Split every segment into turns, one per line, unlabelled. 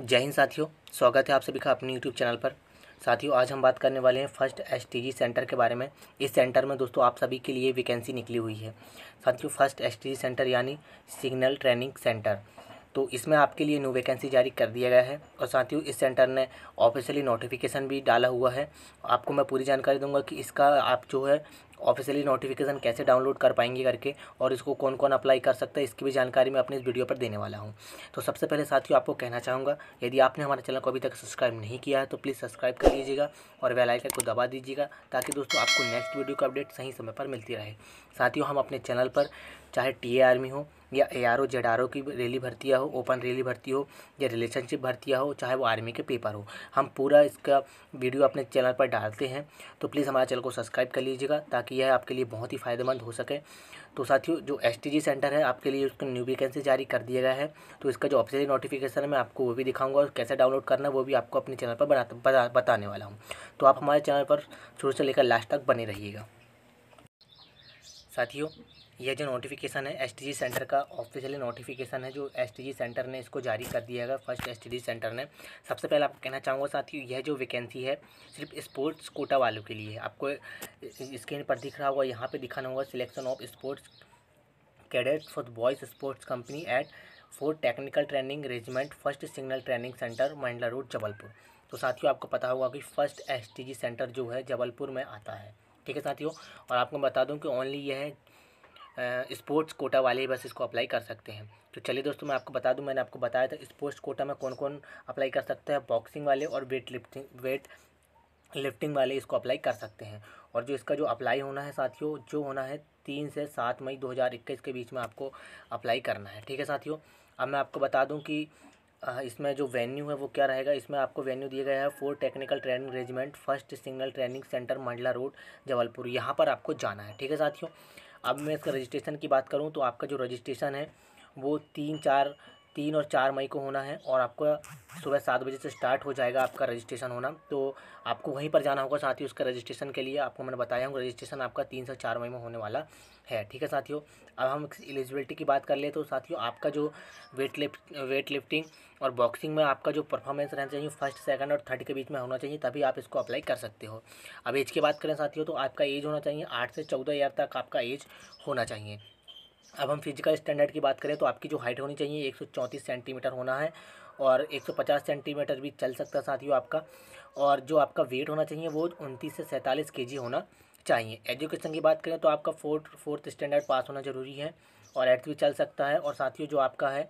जय हिंद साथियों स्वागत है आप सभी का अपने यूट्यूब चैनल पर साथियों आज हम बात करने वाले हैं फर्स्ट एसटीजी सेंटर के बारे में इस सेंटर में दोस्तों आप सभी के लिए वैकेंसी निकली हुई है साथियों फर्स्ट एसटीजी सेंटर यानी सिग्नल ट्रेनिंग सेंटर तो इसमें आपके लिए न्यू वैकेंसी जारी कर दिया गया है और साथियों इस सेंटर ने ऑफिशियली नोटिफिकेशन भी डाला हुआ है आपको मैं पूरी जानकारी दूंगा कि इसका आप जो है ऑफिशियली नोटिफिकेशन कैसे डाउनलोड कर पाएंगे करके और इसको कौन कौन अप्लाई कर सकता है इसकी भी जानकारी मैं अपने इस वीडियो पर देने वाला हूँ तो सबसे पहले साथियों आपको कहना चाहूँगा यदि आपने हमारे चैनल को अभी तक सब्सक्राइब नहीं किया है तो प्लीज़ सब्सक्राइब कर लीजिएगा और बेल को दबा दीजिएगा ताकि दोस्तों आपको नेक्स्ट वीडियो का अपडेट सही समय पर मिलती रहे साथियों हम अपने चैनल पर चाहे टी आर्मी हो या A R O Z R O की रैली भर्तियाँ हो ओपन रैली भर्ती हो या रिलेशनशिप भर्तियाँ हो चाहे वो आर्मी के पेपर हो हम पूरा इसका वीडियो अपने चैनल पर डालते हैं तो प्लीज़ हमारे चैनल को सब्सक्राइब कर लीजिएगा ताकि ताकि यह आपके लिए बहुत ही फ़ायदेमंद हो सके तो साथियों जो एस सेंटर है आपके लिए उसका न्यू वैकेंसी जारी कर दिया गया है तो इसका जो ऑफिसियल नोटिफिकेशन है मैं आपको वो भी दिखाऊंगा और कैसे डाउनलोड करना है वो भी आपको अपने चैनल पर बना, बता, बताने वाला हूँ तो आप हमारे चैनल पर शुरू से लेकर लास्ट तक बने रहिएगा साथियों यह जो नोटिफिकेशन है एसटीजी सेंटर का ऑफिशियली नोटिफिकेशन है जो एसटीजी सेंटर ने इसको जारी कर दिया है फर्स्ट एसटीजी सेंटर ने सबसे पहले आपको कहना चाहूँगा साथियों यह जो वैकेंसी है सिर्फ स्पोर्ट्स कोटा वालों के लिए आपको स्क्रीन पर दिख रहा होगा यहाँ पर दिखाना होगा selection of sports cadet for boys sports company eight four technical training regiment first signal training centre Mandla road Jabalpur तो साथियों आपको पता होगा कि फर्स्ट एस सेंटर जो है जबलपुर में आता है ठीक है साथियों और आपको बता दूं कि ओनली यह स्पोर्ट्स कोटा वाले ही बस इसको अप्लाई कर सकते हैं तो चलिए दोस्तों मैं आपको बता दूं मैंने आपको बताया था स्पोर्ट्स कोटा में कौन कौन अप्लाई कर सकता है बॉक्सिंग वाले और वेट लिफ्टिंग वेट लिफ्टिंग वाले इसको अप्लाई कर सकते हैं और जो इसका जो अप्लाई होना है साथियों जो होना है तीन से सात मई दो के बीच में आपको अप्लाई करना है ठीक है साथियों अब मैं आपको बता दूँ कि इसमें जो वेन्यू है वो क्या रहेगा इसमें आपको वेन्यू दिया गया है four technical training regiment first single training centre Mandla road Jabalpur यहाँ पर आपको जाना है ठीक है साथियों अब मैं इसका रजिस्ट्रेशन की बात करूँ तो आपका जो रजिस्ट्रेशन है वो तीन चार तीन और चार मई को होना है और आपका सुबह सात बजे से स्टार्ट हो जाएगा आपका रजिस्ट्रेशन होना तो आपको वहीं पर जाना होगा साथ ही उसका रजिस्ट्रेशन के लिए आपको मैंने बताया हूँ रजिस्ट्रेशन आपका तीन से चार मई में होने वाला है ठीक है साथियों अब हम एलिजिबिलिटी की बात कर ले तो साथियों आपका जो वेट लिफ्ट वेट लिफ्टिंग और बॉक्सिंग में आपका जो परफॉर्मेंस रहना चाहिए फर्स्ट सेकंड और थर्ड के बीच में होना चाहिए तभी आप इसको अप्लाई कर सकते हो अब एज की बात करें साथियों तो आपका एज होना चाहिए आठ से चौदह ईयर तक आपका एज होना चाहिए अब हम फिजिकल स्टैंडर्ड की बात करें तो आपकी जो हाइट होनी चाहिए एक सेंटीमीटर होना है और 150 सेंटीमीटर भी चल सकता है साथियों आपका और जो आपका वेट होना चाहिए वो उनतीस से सैंतालीस के होना चाहिए एजुकेशन की बात करें तो आपका फोर्थ फोर्थ स्टैंडर्ड पास होना ज़रूरी है और एट्थ भी चल सकता है और साथियों जो आपका है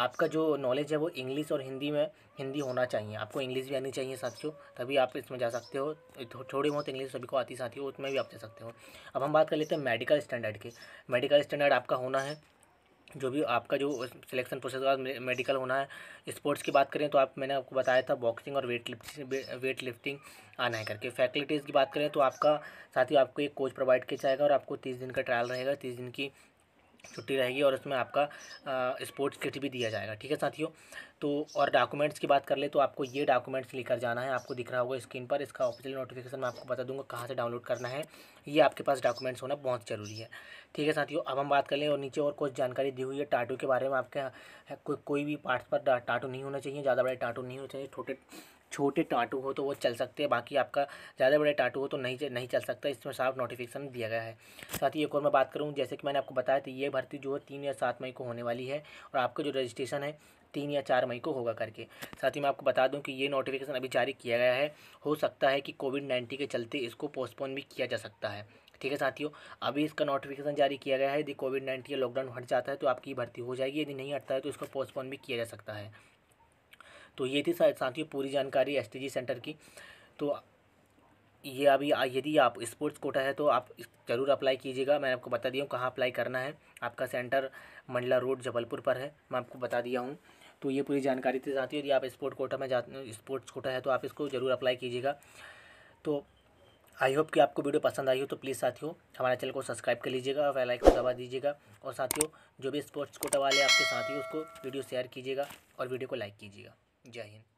आपका जो नॉलेज है वो इंग्लिश और हिंदी में हिंदी होना चाहिए आपको इंग्लिश भी आनी चाहिए साथियों तभी आप इसमें जा सकते हो थोड़ी बहुत इंग्लिश सभी को आती साथी हो उसमें भी आप जा सकते हो अब हम बात कर लेते हैं मेडिकल स्टैंडर्ड की मेडिकल स्टैंडर्ड आपका होना है जो भी आपका जो सिलेक्शन प्रोसेस का मेडिकल होना है स्पोर्ट्स की बात करें तो आप मैंने आपको बताया था बॉक्सिंग और वेट लिफ्टिंग वेट लिफ्टिंग आना है करके फैकल्टीज़ की बात करें तो आपका साथ ही आपको एक कोच प्रोवाइड किया जाएगा और आपको तीस दिन का ट्रायल रहेगा तीस दिन की छुट्टी रहेगी और उसमें आपका स्पोर्ट्स किट भी दिया जाएगा ठीक है साथियों तो और डॉक्यूमेंट्स की बात कर ले तो आपको ये डॉक्यूमेंट्स लेकर जाना है आपको दिख रहा होगा स्क्रीन पर इसका ऑफिशियल नोटिफिकेशन मैं आपको बता दूंगा कहाँ से डाउनलोड करना है ये आपके पास डॉक्यूमेंट्स होना बहुत ज़रूरी है ठीक है साथियों अब हम बात कर लें और नीचे और कुछ जानकारी दी हुई है टाटू के बारे में आपके को, कोई भी पार्ट्स पर टाटू नहीं होना चाहिए ज़्यादा बड़े टाटू नहीं होने चाहिए छोटे छोटे टाटू हो तो वो चल सकते हैं बाकी आपका ज़्यादा बड़े टाटू हो तो नहीं नहीं चल सकता इसमें साफ नोटिफिकेशन दिया गया है साथ ही एक और मैं बात करूँ जैसे कि मैंने आपको बताया तो ये भर्ती जो है तीन या सात मई को होने वाली है और आपका जो रजिस्ट्रेशन है तीन या चार मई को होगा करके साथ ही मैं आपको बता दूं कि ये नोटिफिकेशन अभी जारी किया गया है हो सकता है कि कोविड नाइन्टीन के चलते इसको पोस्टपोन भी किया जा सकता है ठीक है साथियों अभी इसका नोटिफिकेशन जारी किया गया है यदि कोविड नाइन्टीन लॉकडाउन हट जाता है तो आपकी भर्ती हो जाएगी यदि नहीं हटता है तो इसको पोस्टपोन भी किया जा सकता है तो ये थी साथियों पूरी जानकारी एस सेंटर की तो ये अभी यदि आप स्पोर्ट्स कोटा है तो आप ज़रूर अप्लाई कीजिएगा मैंने आपको बता दिया हूँ कहाँ अप्लाई करना है आपका सेंटर मंडला रोड जबलपुर पर है मैं आपको बता दिया हूँ तो ये पूरी जानकारी थी है यदि आप स्पोर्ट कोटा में जाते स्पोर्ट्स कोटा है तो आप इसको ज़रूर अप्लाई कीजिएगा तो आई होप कि आपको वीडियो पसंद आई हो तो प्लीज़ साथियों हमारे चैनल को सब्सक्राइब कर लीजिएगा और बेल को दबा दीजिएगा और साथियों जो भी स्पोर्ट्स कोटा वाले आपके साथी उसको वीडियो शेयर कीजिएगा और वीडियो को लाइक कीजिएगा जय हिंद